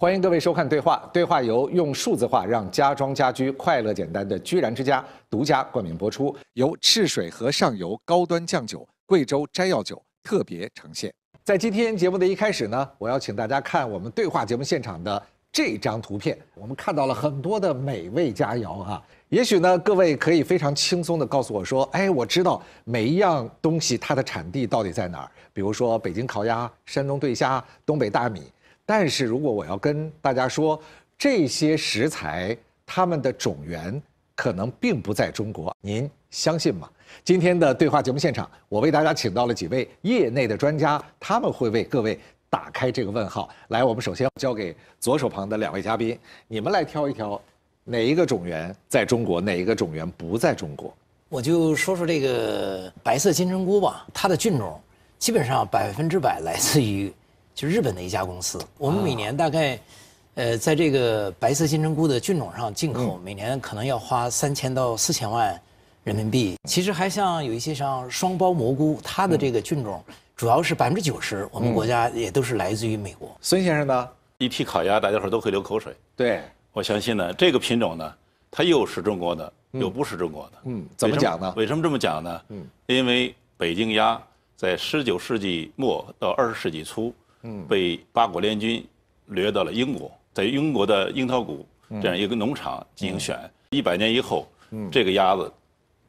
欢迎各位收看《对话》，对话由用数字化让家装家居快乐简单的居然之家独家冠名播出，由赤水河上游高端酱酒贵州摘要酒特别呈现。在今天节目的一开始呢，我要请大家看我们对话节目现场的这张图片，我们看到了很多的美味佳肴哈。也许呢，各位可以非常轻松的告诉我说，哎，我知道每一样东西它的产地到底在哪儿，比如说北京烤鸭、山东对虾、东北大米。但是如果我要跟大家说，这些食材它们的种源可能并不在中国，您相信吗？今天的对话节目现场，我为大家请到了几位业内的专家，他们会为各位打开这个问号。来，我们首先交给左手旁的两位嘉宾，你们来挑一挑，哪一个种源在中国，哪一个种源不在中国？我就说说这个白色金针菇吧，它的菌种基本上百分之百来自于。就日本的一家公司，我们每年大概，呃，在这个白色金针菇的菌种上进口，每年可能要花三千到四千万人民币。其实还像有一些像双孢蘑菇，它的这个菌种主要是百分之九十，我们国家也都是来自于美国。孙先生呢，一提烤鸭，大家伙都会流口水。对，我相信呢，这个品种呢，它又是中国的，又不是中国的。嗯，怎么讲呢？为什么这么讲呢？嗯，因为北京鸭在十九世纪末到二十世纪初。被八国联军掠到了英国，在英国的樱桃谷这样一个农场进行选。一百年以后，这个鸭子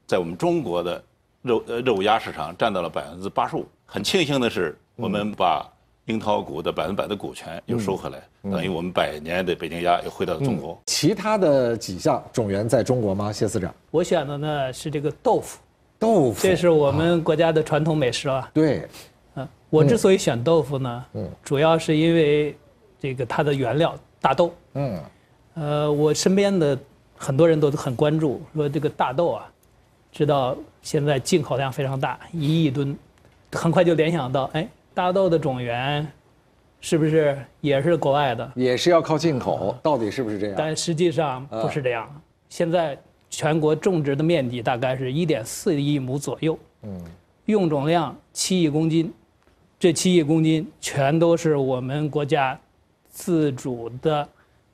在我们中国的肉呃肉鸭市场占到了百分之八十五。很庆幸的是，我们把樱桃谷的百分百的股权又收回来，等于我们百年的北京鸭又回到了中国。其他的几项种源在中国吗？谢司长，我选的呢是这个豆腐，豆腐，这是我们国家的传统美食啊。对。我之所以选豆腐呢，主要是因为这个它的原料大豆。嗯。呃，我身边的很多人都很关注，说这个大豆啊，知道现在进口量非常大，一亿吨，很快就联想到，哎，大豆的种源是不是也是国外的？也是要靠进口，到底是不是这样？但实际上不是这样。现在全国种植的面积大概是一点四亿亩左右。嗯。用种量七亿公斤。这七亿公斤全都是我们国家自主的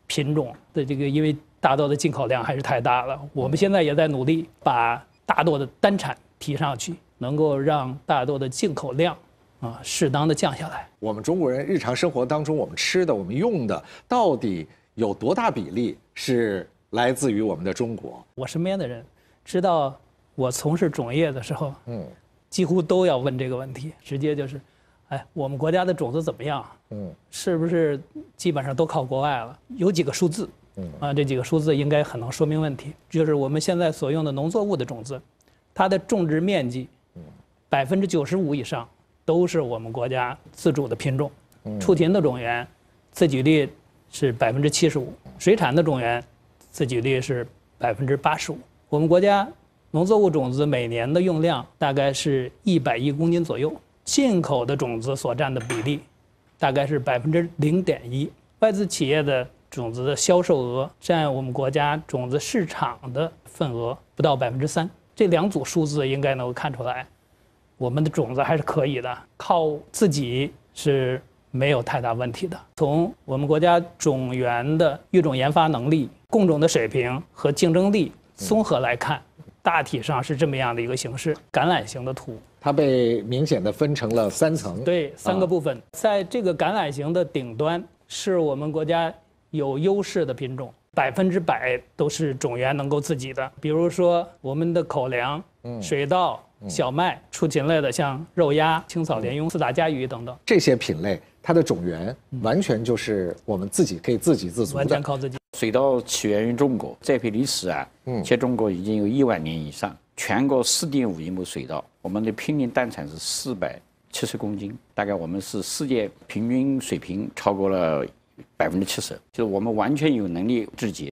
品种的这个，因为大豆的进口量还是太大了。我们现在也在努力把大豆的单产提上去，能够让大豆的进口量啊适当的降下来。我们中国人日常生活当中，我们吃的、我们用的，到底有多大比例是来自于我们的中国？我身边的人知道我从事种业的时候，嗯，几乎都要问这个问题，直接就是。哎，我们国家的种子怎么样？嗯，是不是基本上都靠国外了？有几个数字，嗯啊，这几个数字应该很能说明问题。就是我们现在所用的农作物的种子，它的种植面积，百分之九十五以上都是我们国家自主的品种。畜禽的种源，自给率是百分之七十五；水产的种源，自给率是百分之八十五。我们国家农作物种子每年的用量大概是一百亿公斤左右。进口的种子所占的比例，大概是百分之零点一。外资企业的种子的销售额占我们国家种子市场的份额不到百分之三。这两组数字应该能够看出来，我们的种子还是可以的，靠自己是没有太大问题的。从我们国家种源的育种研发能力、供种的水平和竞争力综合来看。大体上是这么样的一个形式，橄榄形的图，它被明显的分成了三层，对，三个部分。在这个橄榄形的顶端是我们国家有优势的品种，百分之百都是种源能够自己的。比如说我们的口粮，水稻、小麦、畜禽类的，像肉鸭、青草鲢鳙、四大家鱼等等这些品类，它的种源完全就是我们自己可以自给自足的，完全靠自己。水稻起源于中国，栽培历史啊，嗯，在中国已经有一万年以上。全国四点五亿亩水稻，我们的平均单产是四百七十公斤，大概我们是世界平均水平超过了百分之七十，就是我们完全有能力自己。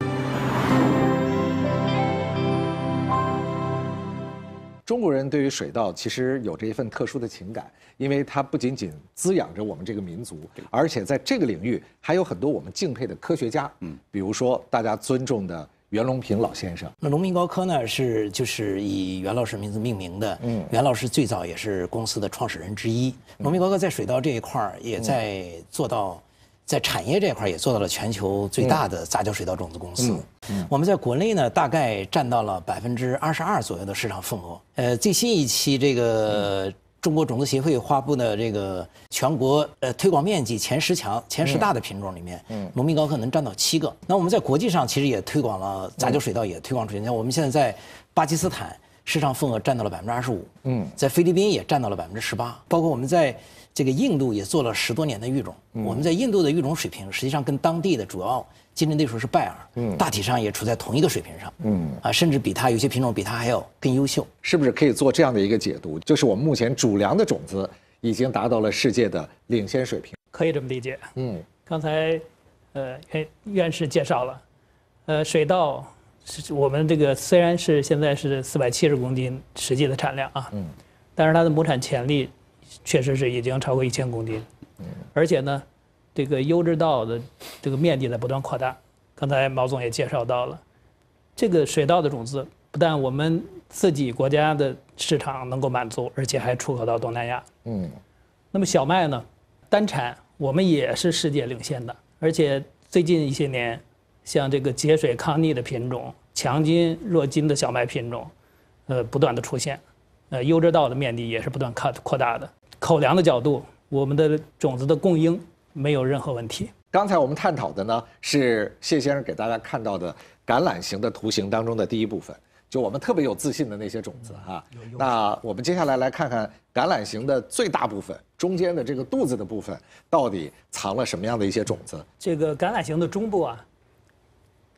中国人对于水稻其实有着一份特殊的情感，因为它不仅仅滋养着我们这个民族，而且在这个领域还有很多我们敬佩的科学家。嗯，比如说大家尊重的袁隆平老先生。那隆平高科呢，是就是以袁老师名字命名的。嗯，袁老师最早也是公司的创始人之一。隆平高科在水稻这一块儿也在做到，在产业这一块儿也做到了全球最大的杂交水稻种子公司。我们在国内呢，大概占到了百分之二十二左右的市场份额。呃，最新一期这个中国种子协会发布的这个全国呃推广面积前十强、前十大的品种里面，嗯，农民高科能占到七个。那我们在国际上其实也推广了杂交水稻，也推广出去。你看，我们现在在巴基斯坦市场份额占到了百分之二十五，嗯，在菲律宾也占到了百分之十八，包括我们在这个印度也做了十多年的育种。我们在印度的育种水平，实际上跟当地的主要。竞争对手是拜耳，嗯，大体上也处在同一个水平上，嗯，啊，甚至比它有些品种比它还要更优秀，是不是可以做这样的一个解读？就是我们目前主粮的种子已经达到了世界的领先水平，可以这么理解。嗯，刚才，呃，袁院士介绍了，呃，水稻是我们这个虽然是现在是四百七十公斤实际的产量啊，嗯，但是它的亩产潜力确实是已经超过一千公斤，嗯，而且呢。这个优质稻的这个面积在不断扩大。刚才毛总也介绍到了，这个水稻的种子不但我们自己国家的市场能够满足，而且还出口到东南亚。嗯。那么小麦呢，单产我们也是世界领先的，而且最近一些年，像这个节水抗逆的品种、强筋弱筋的小麦品种，呃，不断的出现。呃，优质稻的面积也是不断扩扩大的。口粮的角度，我们的种子的供应。没有任何问题。刚才我们探讨的呢，是谢先生给大家看到的橄榄形的图形当中的第一部分，就我们特别有自信的那些种子啊。那我们接下来来看看橄榄形的最大部分，中间的这个肚子的部分，到底藏了什么样的一些种子？这个橄榄形的中部啊，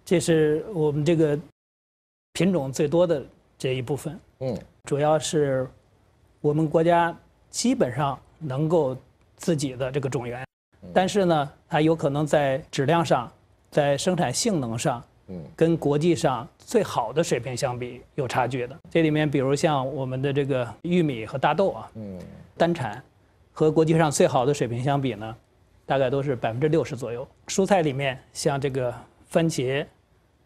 这是我们这个品种最多的这一部分。嗯，主要是我们国家基本上能够自己的这个种源。但是呢，它有可能在质量上，在生产性能上，嗯，跟国际上最好的水平相比有差距的。这里面，比如像我们的这个玉米和大豆啊，嗯，单产，和国际上最好的水平相比呢，大概都是百分之六十左右。蔬菜里面，像这个番茄、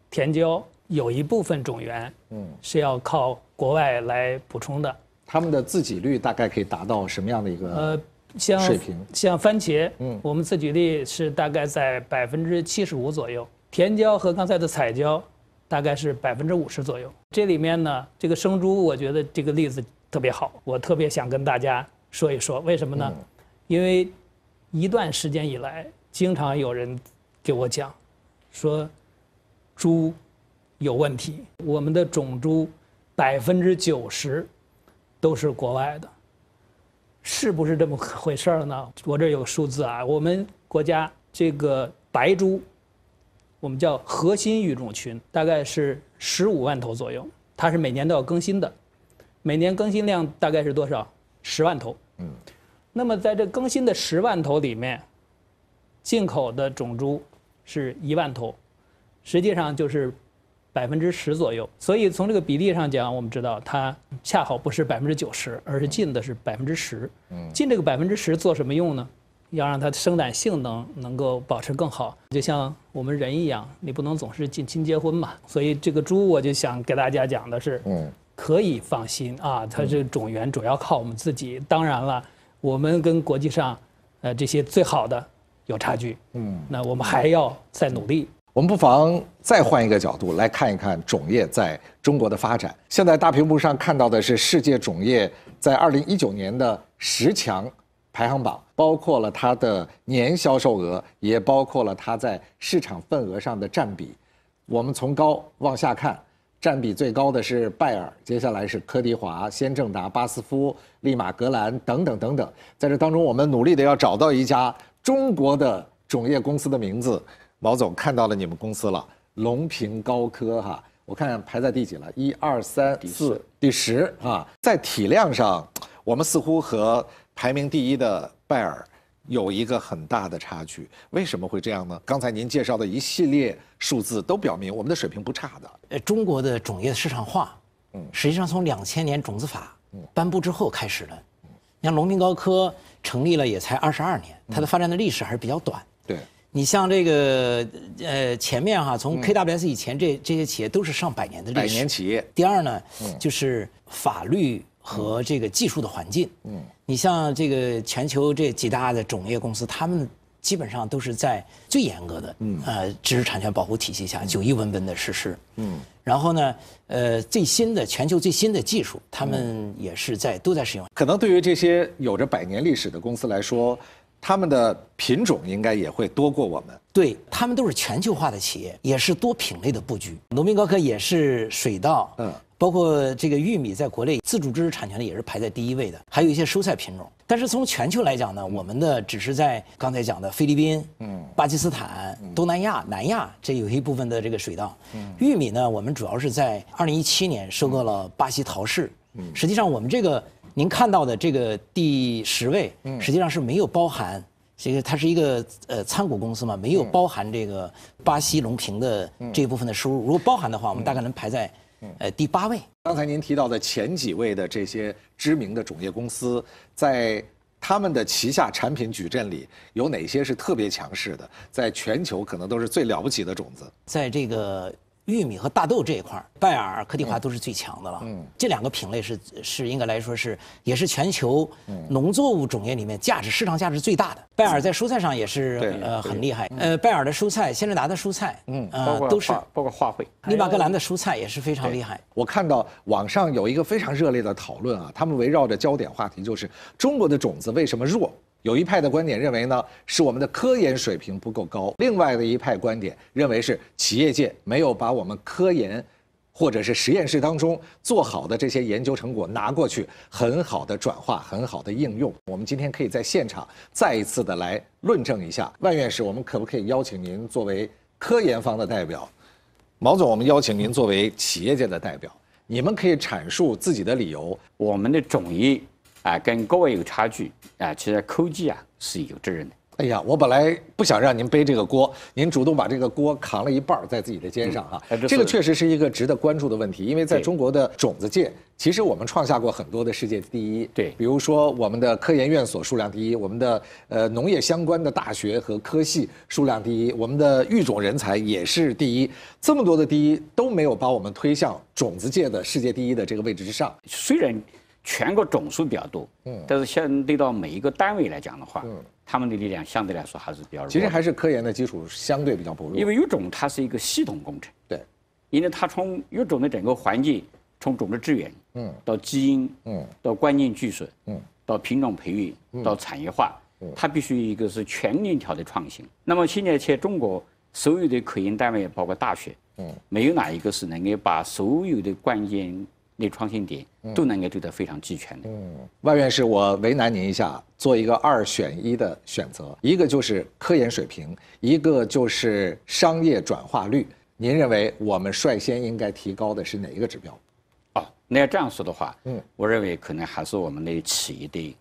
甜椒，有一部分种源，嗯，是要靠国外来补充的。他们的自给率大概可以达到什么样的一个？像像番茄，嗯，我们自举例是大概在百分之七十五左右，甜椒和刚才的彩椒，大概是百分之五十左右。这里面呢，这个生猪，我觉得这个例子特别好，我特别想跟大家说一说，为什么呢？因为一段时间以来，经常有人给我讲，说猪有问题，我们的种猪百分之九十都是国外的。是不是这么回事儿呢？我这有个数字啊，我们国家这个白猪，我们叫核心育种群，大概是十五万头左右，它是每年都要更新的，每年更新量大概是多少？十万头。嗯，那么在这更新的十万头里面，进口的种猪是一万头，实际上就是。百分之十左右，所以从这个比例上讲，我们知道它恰好不是百分之九十，而是进的是百分之十。进这个百分之十做什么用呢？要让它的生产性能能够保持更好，就像我们人一样，你不能总是近亲结婚嘛。所以这个猪，我就想给大家讲的是，可以放心啊，它这个种源主要靠我们自己。当然了，我们跟国际上呃这些最好的有差距，那我们还要再努力。我们不妨再换一个角度来看一看种业在中国的发展。现在大屏幕上看到的是世界种业在二零一九年的十强排行榜，包括了它的年销售额，也包括了它在市场份额上的占比。我们从高往下看，占比最高的是拜耳，接下来是科迪华、先正达、巴斯夫、利马格兰等等等等。在这当中，我们努力的要找到一家中国的种业公司的名字。毛总看到了你们公司了，隆平高科哈，我看排在第几了？一二三四第十啊，在体量上，我们似乎和排名第一的拜耳有一个很大的差距。为什么会这样呢？刚才您介绍的一系列数字都表明我们的水平不差的。呃，中国的种业市场化，嗯，实际上从两千年种子法颁布之后开始的。你像隆平高科成立了也才二十二年，它的发展的历史还是比较短。对。你像这个呃，前面哈，从 KWS 以前这这些企业都是上百年的历史。百年企业。第二呢，就是法律和这个技术的环境。嗯，你像这个全球这几大的种业公司，他们基本上都是在最严格的呃知识产权保护体系下，九一文本的实施。嗯，然后呢，呃，最新的全球最新的技术，他们也是在都在使用。可能对于这些有着百年历史的公司来说。他们的品种应该也会多过我们。对，他们都是全球化的企业，也是多品类的布局。农民高科也是水稻，嗯，包括这个玉米，在国内自主知识产权的也是排在第一位的。还有一些蔬菜品种，但是从全球来讲呢，我们的只是在刚才讲的菲律宾、嗯，巴基斯坦、东南亚、南亚这有一部分的这个水稻，嗯，玉米呢，我们主要是在二零一七年收购了巴西陶氏，嗯，实际上我们这个。您看到的这个第十位，实际上是没有包含这个，它是一个呃参股公司嘛，没有包含这个巴西隆平的这一部分的收入。如果包含的话，我们大概能排在呃第八位。刚才您提到的前几位的这些知名的种业公司，在他们的旗下产品矩阵里有哪些是特别强势的？在全球可能都是最了不起的种子。在这个。玉米和大豆这一块，拜耳、柯迪华都是最强的了。嗯，这两个品类是是应该来说是也是全球农作物种业里面价值市场价值最大的。拜耳在蔬菜上也是呃很厉害，呃拜耳的蔬菜、仙人达的蔬菜，嗯呃都是包括花卉，利巴格兰的蔬菜也是非常厉害。我看到网上有一个非常热烈的讨论啊，他们围绕着焦点话题就是中国的种子为什么弱。有一派的观点认为呢，是我们的科研水平不够高；另外的一派观点认为是企业界没有把我们科研，或者是实验室当中做好的这些研究成果拿过去，很好的转化，很好的应用。我们今天可以在现场再一次的来论证一下。万院士，我们可不可以邀请您作为科研方的代表？毛总，我们邀请您作为企业界的代表，你们可以阐述自己的理由。我们的种医。啊，跟国外有差距，啊，其实科技啊是有责任的。哎呀，我本来不想让您背这个锅，您主动把这个锅扛了一半在自己的肩上哈。这个确实是一个值得关注的问题，因为在中国的种子界，其实我们创下过很多的世界第一。对，比如说我们的科研院所数量第一，我们的呃农业相关的大学和科系数量第一，我们的育种人才也是第一。这么多的第一都没有把我们推向种子界的世界第一的这个位置之上，虽然。全国总数比较多，嗯，但是相对到每一个单位来讲的话，嗯，他们的力量相对来说还是比较弱。其实还是科研的基础相对比较薄弱，因为育种它是一个系统工程，对，因为它从育种的整个环境，从种子资源，嗯，到基因，嗯，到关键技术，嗯，到品种培育，嗯，到产业化，嗯，它必须一个是全链条的创新。那么现在，且中国所有的科研单位，包括大学，嗯，没有哪一个是能够把所有的关键。那创新点都应该对得非常俱全的。嗯，万院士，我为难您一下，做一个二选一的选择，一个就是科研水平，一个就是商业转化率。您认为我们率先应该提高的是哪一个指标？哦，那要这样说的话，嗯，我认为可能还是我们的企业的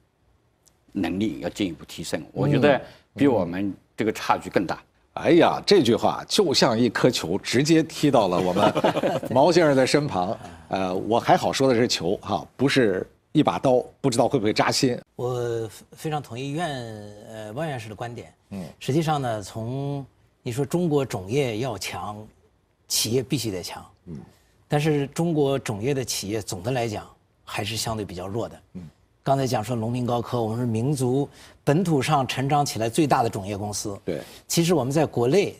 能力要进一步提升。我觉得比我们这个差距更大。哎呀，这句话就像一颗球，直接踢到了我们 毛先生的身旁。呃，我还好，说的是球哈，不是一把刀，不知道会不会扎心。我非常同意院呃万院士的观点。嗯，实际上呢，从你说中国种业要强，企业必须得强。嗯，但是中国种业的企业总的来讲还是相对比较弱的。嗯。刚才讲说隆平高科，我们是民族本土上成长起来最大的种业公司。对，其实我们在国内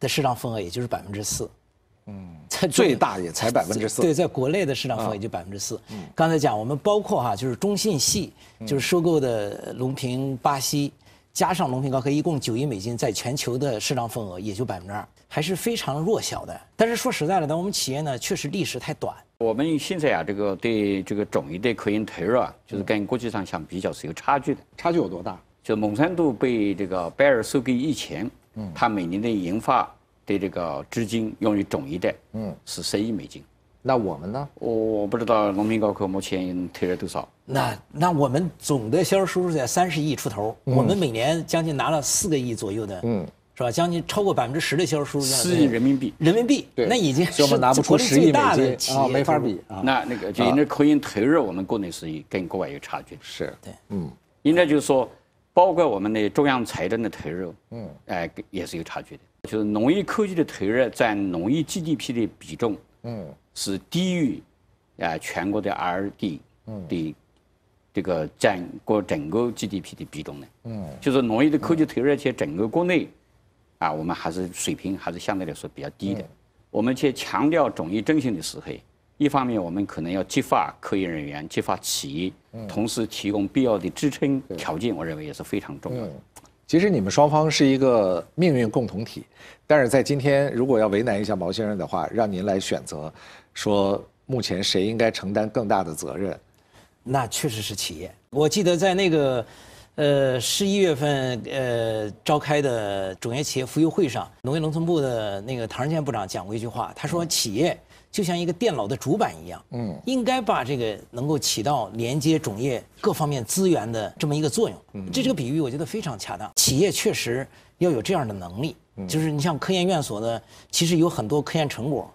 的市场份额也就是百分之四，嗯，在最大也才百分之四。对，在国内的市场份额也就百分之四。刚才讲我们包括哈，就是中信系就是收购的隆平巴西，加上隆平高科一共九亿美金，在全球的市场份额也就百分之二，还是非常弱小的。但是说实在的，那我们企业呢，确实历史太短。我们现在啊，这个对这个种一的科研投入啊，就是跟国际上相比较是有差距的。差距有多大？就是孟山都被这个拜耳收购以前，嗯，它每年的研发的这个资金用于种一的，嗯，是十亿美金。那我们呢？我不知道，农民高科目前投入多少？那那我们总的销售收入在三十亿出头，我们每年将近拿了四个亿左右的，嗯。是吧？将近超过百分之十的销售收入，四亿人民币，人民币对，那已经是出十亿大的啊、业，没法比。那那个，因为那科研投入，我们国内是跟国外有差距是，对，嗯，应该就是说，包括我们的中央财政的投入，嗯，哎，也是有差距的。就是农业科技的投入占农业 GDP 的比重，嗯，是低于啊全国的 RD 嗯，的这个占国整个 GDP 的比重的。嗯，就是农业的科技投入，且整个国内。啊，我们还是水平还是相对来说比较低的。我们去强调种医振兴的时候，一方面我们可能要激发科研人员，激发企业，同时提供必要的支撑条件，我认为也是非常重要的。其实你们双方是一个命运共同体，但是在今天，如果要为难一下毛先生的话，让您来选择，说目前谁应该承担更大的责任，那确实是企业。我记得在那个。呃，十一月份呃召开的种业企业扶优会上，农业农村部的那个唐仁健部长讲过一句话，他说企业就像一个电脑的主板一样，嗯，应该把这个能够起到连接种业各方面资源的这么一个作用，嗯，这个比喻，我觉得非常恰当。企业确实要有这样的能力，就是你像科研院所的，其实有很多科研成果，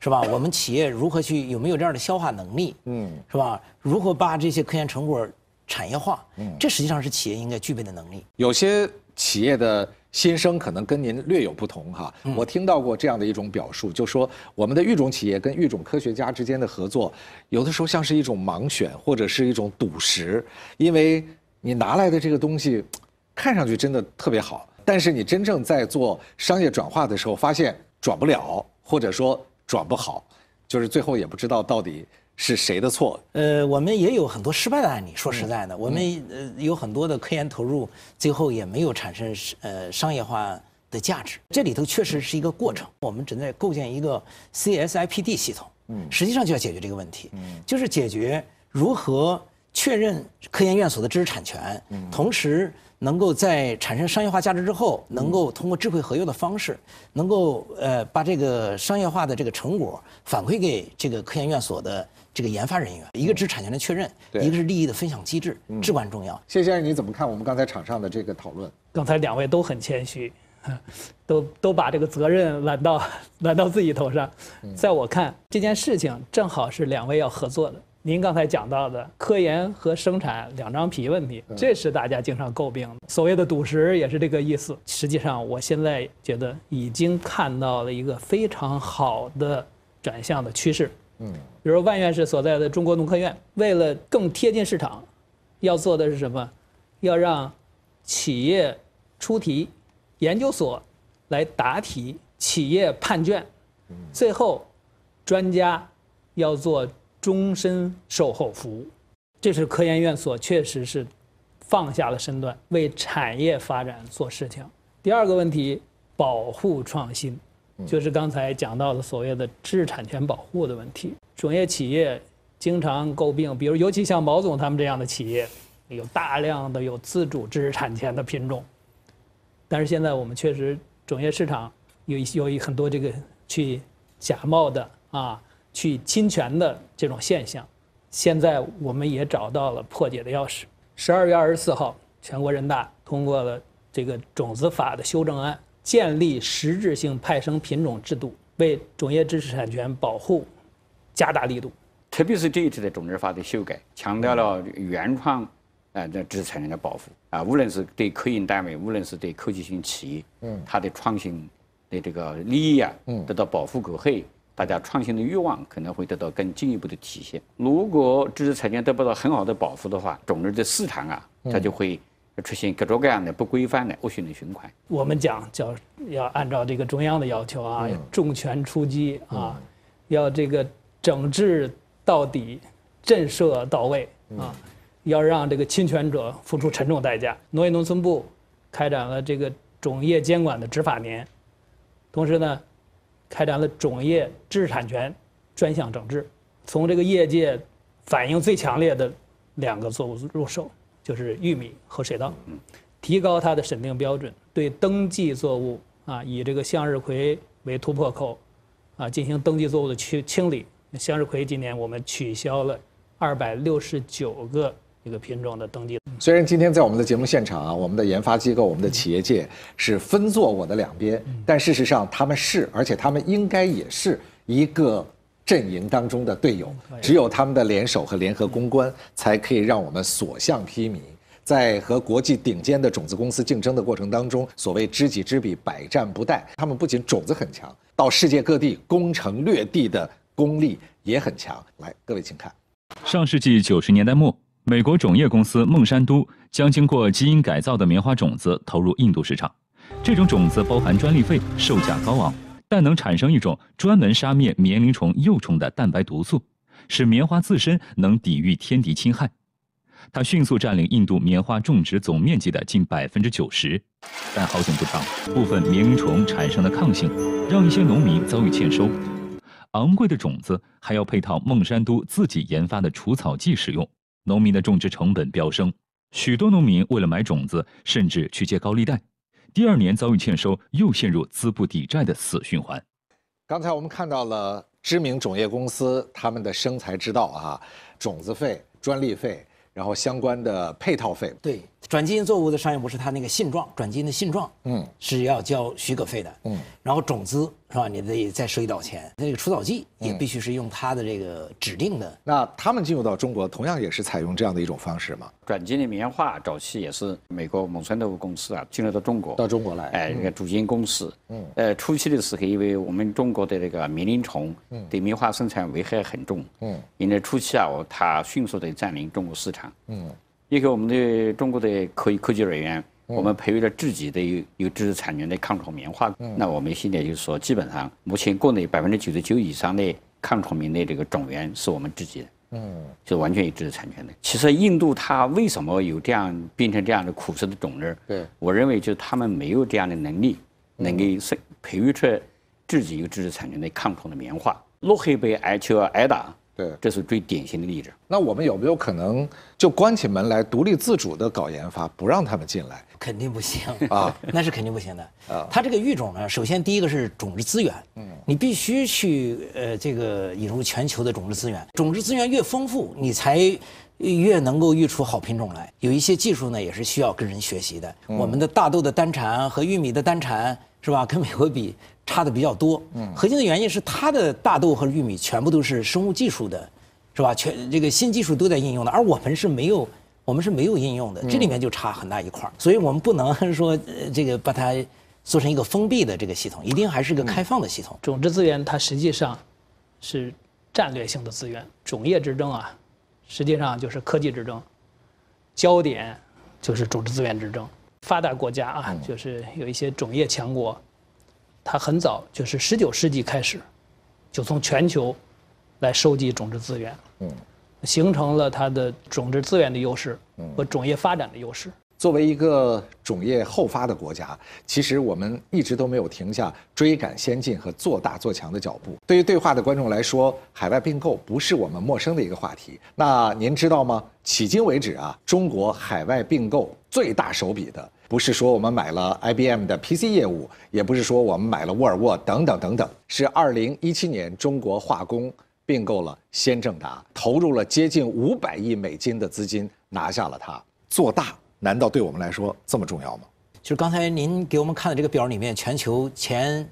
是吧？我们企业如何去有没有这样的消化能力，嗯，是吧？如何把这些科研成果？产业化，嗯，这实际上是企业应该具备的能力。有些企业的心声可能跟您略有不同哈。我听到过这样的一种表述，就说我们的育种企业跟育种科学家之间的合作，有的时候像是一种盲选或者是一种赌石，因为你拿来的这个东西，看上去真的特别好，但是你真正在做商业转化的时候，发现转不了，或者说转不好，就是最后也不知道到底。是谁的错？呃，我们也有很多失败的案例。说实在的，我们呃有很多的科研投入，最后也没有产生呃商业化的价值。这里头确实是一个过程。我们正在构建一个 CSIPD 系统，嗯，实际上就要解决这个问题，嗯，就是解决如何确认科研院所的知识产权，嗯，同时能够在产生商业化价值之后，能够通过智慧合约的方式，能够呃把这个商业化的这个成果反馈给这个科研院所的。这个研发人员，一个知识产权的确认，一个是利益的分享机制，至关重要。谢先生，你怎么看我们刚才场上的这个讨论？刚才两位都很谦虚，都都把这个责任揽到揽到自己头上。在我看，这件事情正好是两位要合作的。您刚才讲到的科研和生产两张皮问题，这是大家经常诟病的，所谓的赌石也是这个意思。实际上，我现在觉得已经看到了一个非常好的转向的趋势。嗯。比如万院士所在的中国农科院，为了更贴近市场，要做的是什么？要让企业出题，研究所来答题，企业判卷，最后专家要做终身售后服务。这是科研院所确实是放下了身段，为产业发展做事情。第二个问题，保护创新。就是刚才讲到的所谓的知识产权保护的问题，种业企业经常诟病，比如尤其像毛总他们这样的企业，有大量的有自主知识产权的品种，但是现在我们确实种业市场有有很多这个去假冒的啊，去侵权的这种现象，现在我们也找到了破解的钥匙。十二月二十四号，全国人大通过了这个种子法的修正案。建立实质性派生品种制度，为种业知识产权保护加大力度。特别是这一次的种子法的修改，强调了原创，呃，的知识产权的保护啊。无论是对科研单位，无论是对科技型企业，嗯，它的创新的这个利益啊，嗯，得到保护过后，大家创新的欲望可能会得到更进一步的体现。如果知识产权得不到很好的保护的话，种子的市场啊，它就会。出现各种各样的不规范的恶性循环。我们讲叫要按照这个中央的要求啊，重拳出击啊，要这个整治到底，震慑到位啊，要让这个侵权者付出沉重代价。农业农村部开展了这个种业监管的执法年，同时呢，开展了种业知识产权专项整治，从这个业界反应最强烈的两个作物入手。就是玉米和水稻，提高它的审定标准，对登记作物啊，以这个向日葵为突破口，啊，进行登记作物的去清理。向日葵今年我们取消了二百六十九个一个品种的登记。虽然今天在我们的节目现场啊，我们的研发机构、我们的企业界是分坐我的两边，但事实上他们是，而且他们应该也是一个。阵营当中的队友，只有他们的联手和联合攻关，才可以让我们所向披靡。在和国际顶尖的种子公司竞争的过程当中，所谓知己知彼，百战不殆。他们不仅种子很强，到世界各地攻城略地的功力也很强。来，各位请看，上世纪九十年代末，美国种业公司孟山都将经过基因改造的棉花种子投入印度市场。这种种子包含专利费，售价高昂。但能产生一种专门杀灭棉铃虫幼虫的蛋白毒素，使棉花自身能抵御天敌侵害。它迅速占领印度棉花种植总面积的近百分之九十。但好景不长，部分棉铃虫产生的抗性，让一些农民遭遇欠收。昂贵的种子还要配套孟山都自己研发的除草剂使用，农民的种植成本飙升。许多农民为了买种子，甚至去借高利贷。第二年遭遇欠收，又陷入资不抵债的死循环。刚才我们看到了知名种业公司他们的生财之道啊，种子费、专利费，然后相关的配套费。对，转基因作物的商业模式，它那个信状，转基因的信状，嗯，是要交许可费的，嗯，然后种子。是吧？你得再收一道钱。那个除草剂也必须是用它的这个指定的。那他们进入到中国，同样也是采用这样的一种方式嘛？转基因棉花早期也是美国孟山都公司啊，进入到中国，到中国来，哎，一个主营公司。嗯。呃，初期的时候，因为我们中国的这个棉铃虫，嗯，对棉花生产危害很重，嗯，因为初期啊，它迅速的占领中国市场，嗯，一个我们的中国的科科技人员。我们培育了自己的有有知识产权的抗虫棉花，那我们现在就是说，基本上目前国内百分之九十九以上的抗虫棉的这个种源是我们自己的，嗯，就完全有知识产权的。其实印度它为什么有这样变成这样的苦涩的种子？对，我认为就是他们没有这样的能力，能够生培育出自己有知识产权的抗虫的棉花。落后被挨球挨打。对，这是最典型的例子。那我们有没有可能就关起门来独立自主的搞研发，不让他们进来？肯定不行啊，那是肯定不行的。啊，它这个育种呢，首先第一个是种子资源，嗯，你必须去呃这个引入全球的种子资源，种子资源越丰富，你才越能够育出好品种来。有一些技术呢，也是需要跟人学习的。我们的大豆的单产和玉米的单产是吧，跟美国比。差的比较多，嗯，核心的原因是它的大豆和玉米全部都是生物技术的，是吧？全这个新技术都在应用的，而我们是没有，我们是没有应用的，这里面就差很大一块儿，所以我们不能说呃、这个把它做成一个封闭的这个系统，一定还是一个开放的系统。种质资源它实际上是战略性的资源，种业之争啊，实际上就是科技之争，焦点就是种质资源之争。发达国家啊，就是有一些种业强国。它很早就是十九世纪开始，就从全球来收集种子资源，嗯，形成了它的种子资源的优势和种业发展的优势。作为一个种业后发的国家，其实我们一直都没有停下追赶先进和做大做强的脚步。对于对话的观众来说，海外并购不是我们陌生的一个话题。那您知道吗？迄今为止啊，中国海外并购最大手笔的。不是说我们买了 IBM 的 PC 业务，也不是说我们买了沃尔沃等等等等，是二零一七年中国化工并购了先正达，投入了接近五百亿美金的资金拿下了它，做大难道对我们来说这么重要吗？就是刚才您给我们看的这个表里面，全球前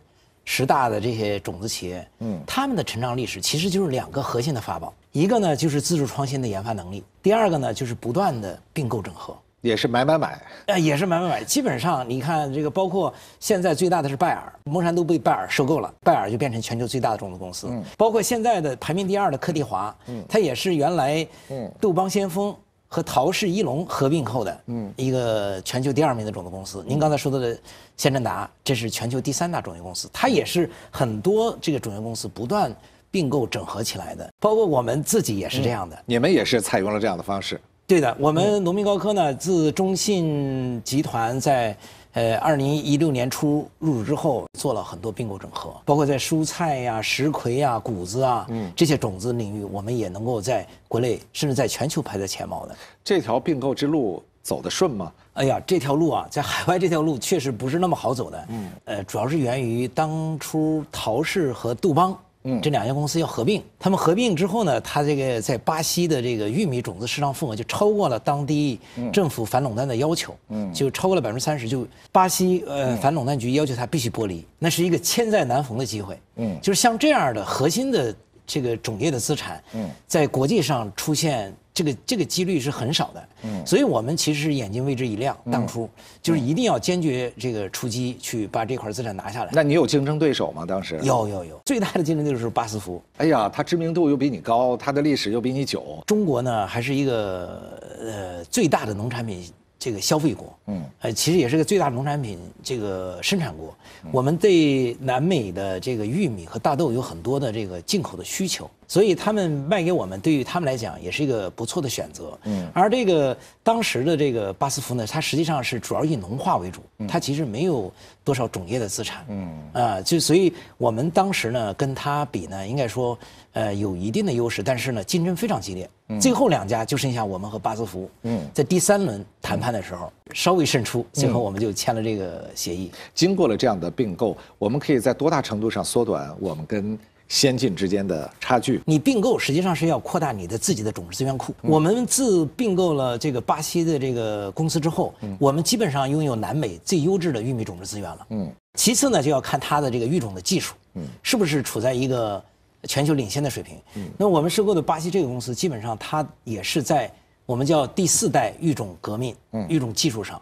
十大的这些种子企业，嗯，他们的成长历史其实就是两个核心的法宝，一个呢就是自主创新的研发能力，第二个呢就是不断的并购整合。也是买买买，呃，也是买买买。基本上你看，这个包括现在最大的是拜耳，蒙山都被拜耳收购了，拜耳就变成全球最大的种子公司。包括现在的排名第二的科迪华，嗯，它也是原来，嗯，杜邦先锋和陶氏一龙合并后的，嗯，一个全球第二名的种子公司。您刚才说到的先正达，这是全球第三大种子公司，它也是很多这个种子公司不断并购整合起来的。包括我们自己也是这样的，你们也是采用了这样的方式。对的，我们农民高科呢，自中信集团在呃二零一六年初入主之后，做了很多并购整合，包括在蔬菜呀、石葵呀、谷子啊，嗯，这些种子领域，我们也能够在国内甚至在全球排在前茅的。这条并购之路走得顺吗？哎呀，这条路啊，在海外这条路确实不是那么好走的，嗯，呃，主要是源于当初陶氏和杜邦。这两家公司要合并，他们合并之后呢，他这个在巴西的这个玉米种子市场份额就超过了当地政府反垄断的要求，嗯，就超过了百分之三十，就巴西呃反垄断局要求他必须剥离，那是一个千载难逢的机会，嗯，就是像这样的核心的。这个种业的资产，嗯，在国际上出现这个这个几率是很少的，嗯，所以我们其实眼睛为之一亮，当初就是一定要坚决这个出击去把这块资产拿下来。那你有竞争对手吗？当时有有有，最大的竞争对手是巴斯夫。哎呀，它知名度又比你高，它的历史又比你久。中国呢，还是一个呃最大的农产品。这个消费国，嗯，呃，其实也是个最大农产品这个生产国。我们对南美的这个玉米和大豆有很多的这个进口的需求，所以他们卖给我们，对于他们来讲也是一个不错的选择，嗯。而这个当时的这个巴斯夫呢，它实际上是主要以农化为主，它其实没有多少种业的资产，嗯，啊，就所以我们当时呢，跟它比呢，应该说。呃，有一定的优势，但是呢，竞争非常激烈。最后两家就剩下我们和巴斯夫。嗯，在第三轮谈判的时候，稍微胜出，最后我们就签了这个协议。经过了这样的并购，我们可以在多大程度上缩短我们跟先进之间的差距？你并购实际上是要扩大你的自己的种子资源库。我们自并购了这个巴西的这个公司之后，我们基本上拥有南美最优质的玉米种子资源了。嗯，其次呢，就要看它的这个育种的技术，嗯，是不是处在一个。全球领先的水平。嗯，那我们收购的巴西这个公司，基本上它也是在我们叫第四代育种革命、育种技术上，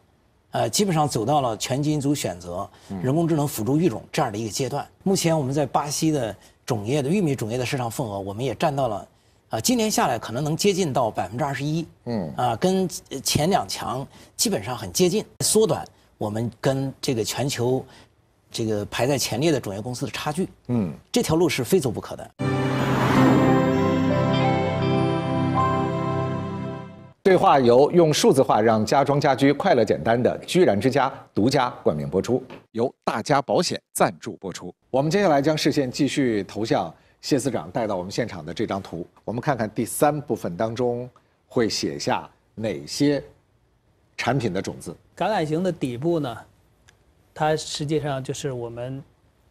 呃，基本上走到了全基因组选择、人工智能辅助育种这样的一个阶段。目前我们在巴西的种业的玉米种业的市场份额，我们也占到了，啊，今年下来可能能接近到百分之二十一。嗯，啊，跟前两强基本上很接近，缩短我们跟这个全球。这个排在前列的种业公司的差距，嗯，这条路是非走不可的。对话由用数字化让家装家居快乐简单的居然之家独家冠名播出，由大家保险赞助播出。我们接下来将视线继续投向谢司长带到我们现场的这张图，我们看看第三部分当中会写下哪些产品的种子。橄榄形的底部呢？它实际上就是我们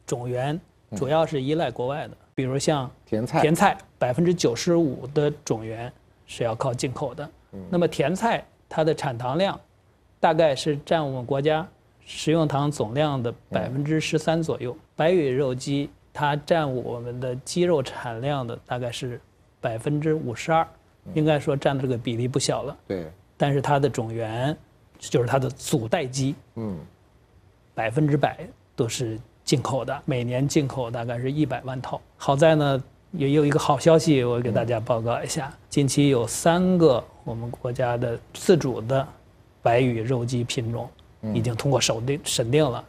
种源，主要是依赖国外的，比如像甜菜，甜菜百分之九十五的种源是要靠进口的。那么甜菜它的产糖量，大概是占我们国家食用糖总量的百分之十三左右。白羽肉鸡，它占我们的鸡肉产量的大概是百分之五十二，应该说占的这个比例不小了。对，但是它的种源，就是它的祖代鸡，嗯。百分之百都是进口的，每年进口大概是一百万套。好在呢，也有一个好消息，我给大家报告一下：近期有三个我们国家的自主的白羽肉鸡品种已经通过审定审定了，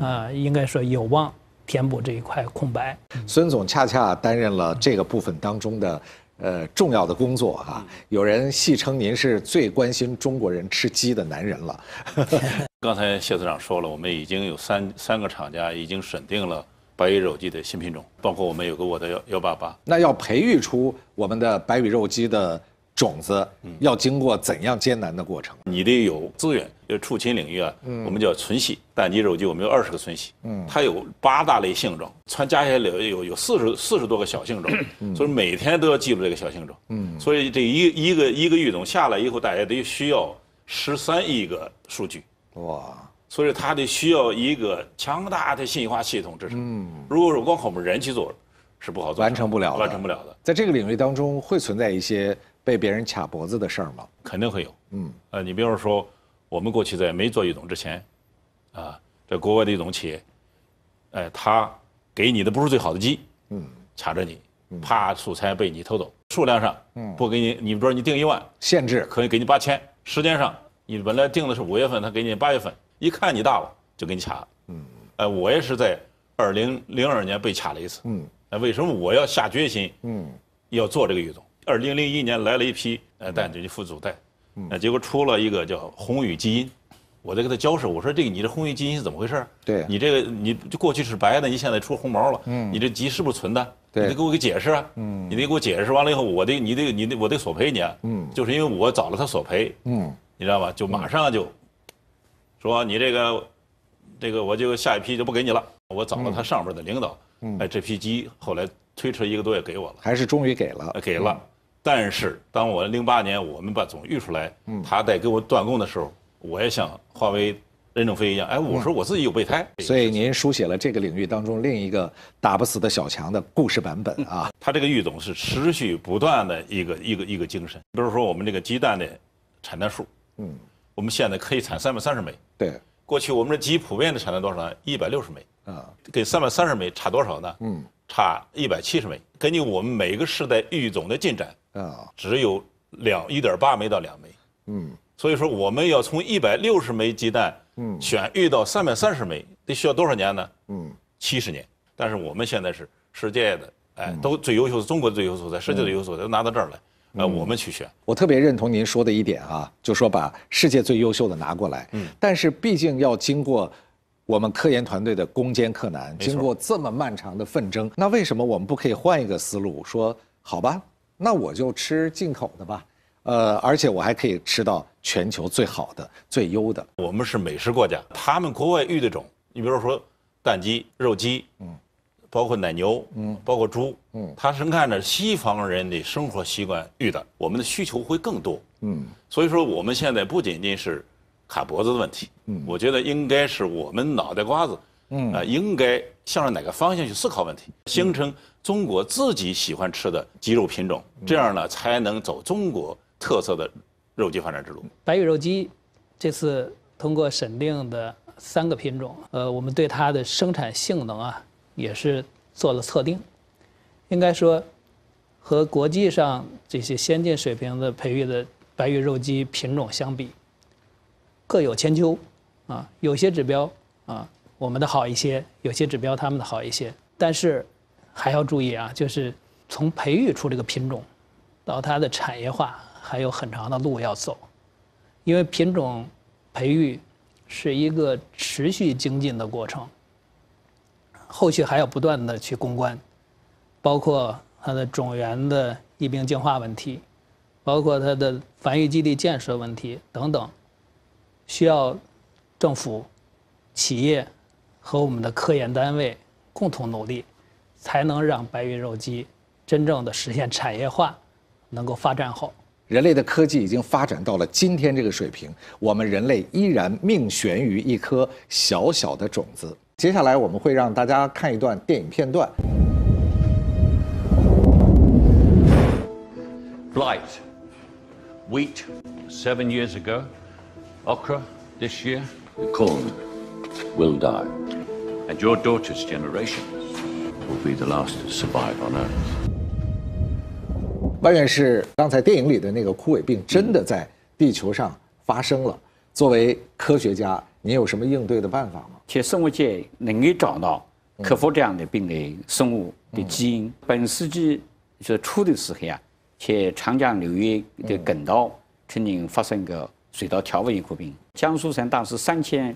啊，应该说有望填补这一块空白。孙总恰恰担任了这个部分当中的呃重要的工作啊，有人戏称您是最关心中国人吃鸡的男人了。刚才谢司长说了，我们已经有三三个厂家已经审定了白羽肉鸡的新品种，包括我们有个我的幺幺八八。那要培育出我们的白羽肉鸡的种子，要经过怎样艰难的过程？你得有资源。就畜禽领域啊，我们叫存系蛋鸡肉鸡，我们有二十个存系。嗯，它有八大类性状，全加起来有有四十四十多个小性状，所以每天都要记录这个小性状。嗯，所以这一一个一个育种下来以后，大家得需要十三亿个数据。哇，所以它得需要一个强大的信息化系统支撑。嗯，如果说光靠我们人去做，是不好做，完成不了，的，完成不了的。在这个领域当中，会存在一些被别人卡脖子的事儿吗？肯定会有。嗯，呃，你比如说，我们过去在没做一种之前，啊，在国外的一种企业，哎，他给你的不是最好的鸡，嗯，卡着你，怕素材被你偷走，数量上，嗯，不给你，你比如说你定一万，限制，可以给你八千，时间上。你本来定的是五月份，他给你八月份，一看你大了，就给你卡了。嗯，哎，我也是在二零零二年被卡了一次。嗯，哎，为什么我要下决心？嗯，要做这个育种。二零零一年来了一批，哎，但就副主带。嗯，结果出了一个叫红宇基因，我在跟他交涉，我说这个你这红宇基因是怎么回事？对，你这个你过去是白的，你现在出红毛了。嗯，你这鸡是不是存的？对，你得给我个解释啊。嗯，你得给我解释完了以后，我得你得你得我得索赔你。嗯，就是因为我找了他索赔。嗯。你知道吧？就马上就说你这个，这个我就下一批就不给你了。我找了他上边的领导，哎，这批机后来推迟一个多月给我了，还是终于给了，给了。但是当我零八年我们把总育出来，他在给我断供的时候，我也想华为任正非一样，哎，我说我自己有备胎。所以您书写了这个领域当中另一个打不死的小强的故事版本啊。他这个育总是持续不断的一个一个一个精神。比如说我们这个鸡蛋的产蛋数。嗯，我们现在可以产三百三十枚。对，过去我们这鸡普遍的产量多少呢？一百六十枚啊，跟三百三十枚差多少呢？嗯，差一百七十枚。根据我们每个时代育种的进展啊，只有两一点八枚到两枚。嗯，所以说我们要从一百六十枚鸡蛋嗯选育到三百三十枚，得需要多少年呢？嗯，七十年。但是我们现在是世界的，哎，都最优秀的，中国最优秀的，世界最优秀，都拿到这儿来。那我们去选。我特别认同您说的一点啊，就说把世界最优秀的拿过来。嗯。但是毕竟要经过我们科研团队的攻坚克难，经过这么漫长的纷争，那为什么我们不可以换一个思路？说好吧，那我就吃进口的吧。呃，而且我还可以吃到全球最好的、最优的。我们是美食国家，他们国外育的种，你比如说蛋鸡、肉鸡，嗯。包括奶牛，嗯，包括猪，嗯，他是按照西方人的生活习惯育的，我们的需求会更多，嗯，所以说我们现在不仅仅是卡脖子的问题，嗯，我觉得应该是我们脑袋瓜子，嗯，啊，应该向着哪个方向去思考问题，形成中国自己喜欢吃的鸡肉品种，这样呢才能走中国特色的肉鸡发展之路。白羽肉鸡这次通过审定的三个品种，呃，我们对它的生产性能啊。也是做了测定，应该说，和国际上这些先进水平的培育的白玉肉鸡品种相比，各有千秋，啊，有些指标啊我们的好一些，有些指标他们的好一些。但是还要注意啊，就是从培育出这个品种，到它的产业化还有很长的路要走，因为品种培育是一个持续精进的过程。后续还要不断的去攻关，包括它的种源的疫病净化问题，包括它的繁育基地建设问题等等，需要政府、企业和我们的科研单位共同努力，才能让白云肉鸡真正的实现产业化，能够发展好。人类的科技已经发展到了今天这个水平，我们人类依然命悬于一颗小小的种子。接下来我们会让大家看一段电影片段。Blight, wheat, seven years ago, okra, this year, the corn will die, and your daughter's generation will be the last to survive on Earth. 万院士，刚才电影里的那个枯萎病真的在地球上发生了。作为科学家，您有什么应对的办法吗？且生物界能够找到克服这样的病的生物的基因。本世纪就初的时候啊，且长江流域的粳稻曾经发生个水稻条纹一枯病。江苏省当时三千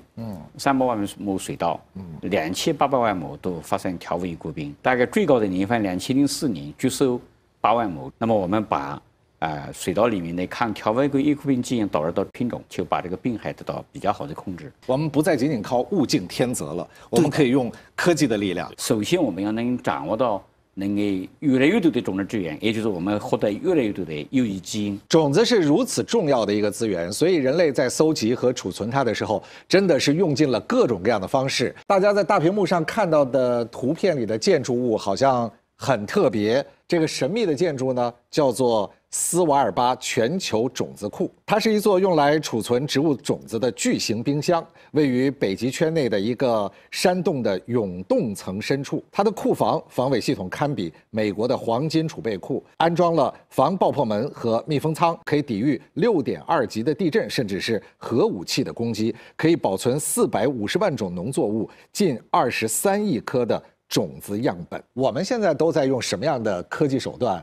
三百万亩水稻，两千八百万亩都发生条纹一枯病。大概最高的年份，两千零四年，绝收八万亩。那么我们把。啊，水稻里面的抗调味龟衣枯病基因导入到品种，就把这个病害得到比较好的控制。我们不再仅仅靠物竞天择了，我们可以用科技的力量。首先，我们要能掌握到能给越来越多的种子资源，也就是我们获得越来越多的优异基因。种子是如此重要的一个资源，所以人类在搜集和储存它的时候，真的是用尽了各种各样的方式。大家在大屏幕上看到的图片里的建筑物，好像很特别。这个神秘的建筑呢，叫做斯瓦尔巴全球种子库，它是一座用来储存植物种子的巨型冰箱，位于北极圈内的一个山洞的永冻层深处。它的库房防伪系统堪比美国的黄金储备库，安装了防爆破门和密封舱，可以抵御六点二级的地震，甚至是核武器的攻击。可以保存四百五十万种农作物，近二十三亿颗的。种子样本，我们现在都在用什么样的科技手段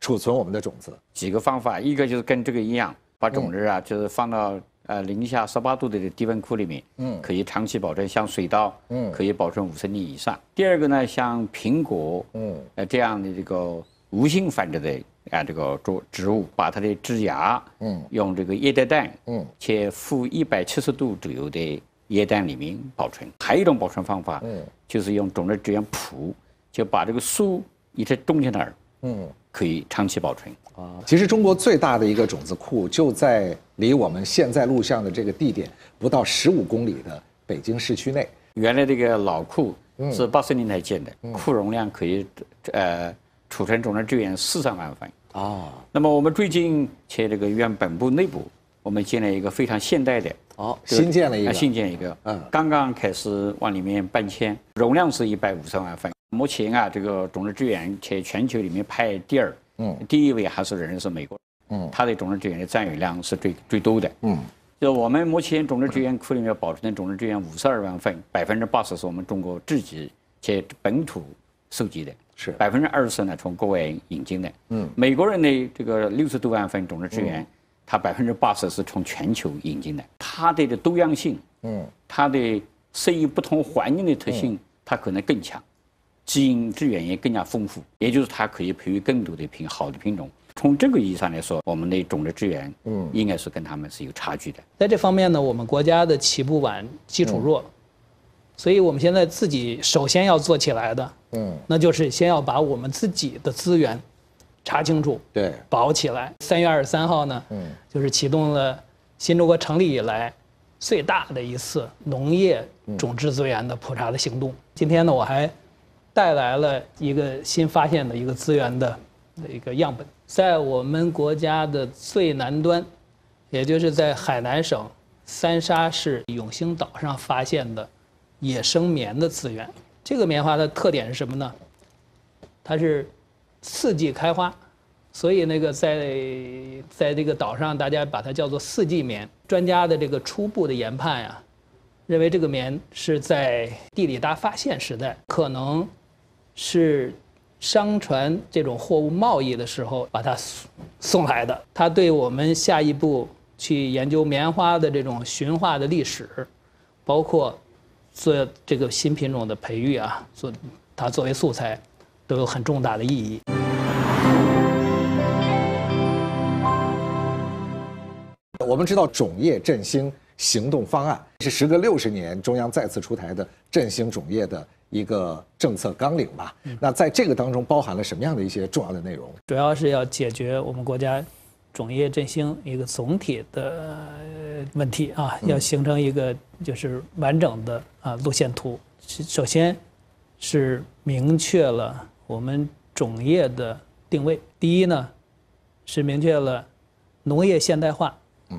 储存我们的种子？几个方法，一个就是跟这个一样，把种子啊，就是放到呃零下十八度的低温库里面，嗯，可以长期保证，像水稻，嗯，可以保存五十年以上。第二个呢，像苹果，嗯，呃这样的这个无性繁殖的啊这个植植物，把它的枝芽，嗯，用这个液氮，嗯，去负一百七十度左右的。液氮里面保存，还有一种保存方法，嗯，就是用种子资源谱，就把这个树一直种在那儿，嗯，可以长期保存。啊，其实中国最大的一个种子库就在离我们现在录像的这个地点不到十五公里的北京市区内。原来这个老库是八十年代建的，库容量可以呃储存种子资源四十万份。啊，那么我们最近去这个院本部内部。我们建了一个非常现代的，哦，新建了一个，新建一个，嗯，刚刚开始往里面搬迁，容量是一百五十万份。目前啊，这个种子资源且全球里面排第二，嗯，第一位还是仍然是美国，嗯，它的种子资源的占有量是最最多的，嗯，就我们目前种子资源库里面保存的种子资源五十二万份，百分之八十是我们中国自己且本土收集的，是百分之二十呢从国外引进的，嗯，美国人的这个六十多万份种子资源。它百分之八十是从全球引进的，它的多样性，嗯，它的适应不同环境的特性，它可能更强，基因资源也更加丰富，也就是它可以培育更多的品好的品种。从这个意义上来说，我们的种质资源，嗯，应该是跟他们是有差距的。在这方面呢，我们国家的起步晚，基础弱，所以我们现在自己首先要做起来的，嗯，那就是先要把我们自己的资源。查清楚，对，保起来。三月二十三号呢，嗯，就是启动了新中国成立以来最大的一次农业种质资源的普查的行动。今天呢，我还带来了一个新发现的一个资源的一个样本，在我们国家的最南端，也就是在海南省三沙市永兴岛上发现的野生棉的资源。这个棉花的特点是什么呢？它是。四季开花，所以那个在在这个岛上，大家把它叫做四季棉。专家的这个初步的研判呀，认为这个棉是在地理大发现时代，可能是商船这种货物贸易的时候把它送来的。它对我们下一步去研究棉花的这种驯化的历史，包括做这个新品种的培育啊，做它作为素材。都有很重大的意义。我们知道《种业振兴行动方案》是时隔六十年中央再次出台的振兴种业的一个政策纲领吧？那在这个当中包含了什么样的一些重要的内容？主要是要解决我们国家种业振兴一个总体的问题啊，要形成一个就是完整的啊路线图。首先，是明确了。我们种业的定位，第一呢，是明确了农业现代化，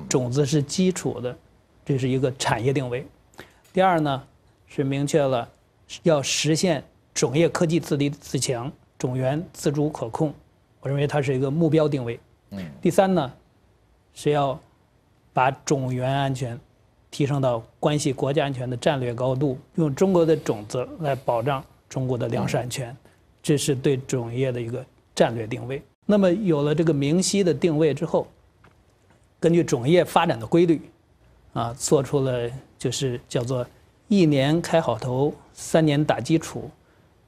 种子是基础的，这是一个产业定位；第二呢，是明确了要实现种业科技自立自强，种源自主可控，我认为它是一个目标定位；嗯，第三呢，是要把种源安全提升到关系国家安全的战略高度，用中国的种子来保障中国的粮食安全。这是对种业的一个战略定位。那么有了这个明晰的定位之后，根据种业发展的规律，啊，做出了就是叫做一年开好头，三年打基础，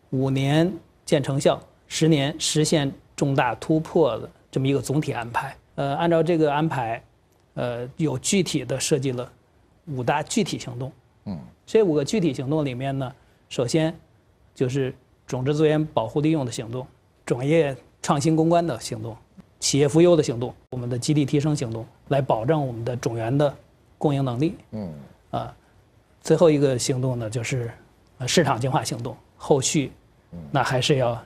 五年见成效，十年实现重大突破的这么一个总体安排。呃，按照这个安排，呃，有具体的设计了五大具体行动。嗯，这五个具体行动里面呢，首先就是。种质资源保护利用的行动，种业创新攻关的行动，企业扶优的行动，我们的基地提升行动，来保证我们的种源的供应能力。嗯，啊，最后一个行动呢，就是市场净化行动。后续，那还是要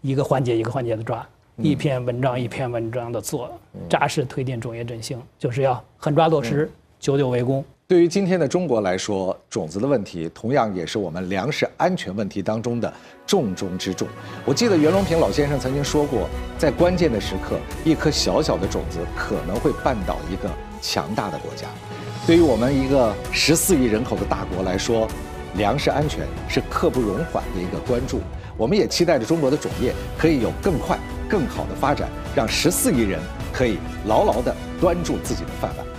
一个环节一个环节的抓，一篇文章一篇文章的做，扎实推进种业振兴，就是要狠抓落实，久久为功。对于今天的中国来说，种子的问题同样也是我们粮食安全问题当中的重中之重。我记得袁隆平老先生曾经说过，在关键的时刻，一颗小小的种子可能会绊倒一个强大的国家。对于我们一个十四亿人口的大国来说，粮食安全是刻不容缓的一个关注。我们也期待着中国的种业可以有更快、更好的发展，让十四亿人可以牢牢地端住自己的饭碗。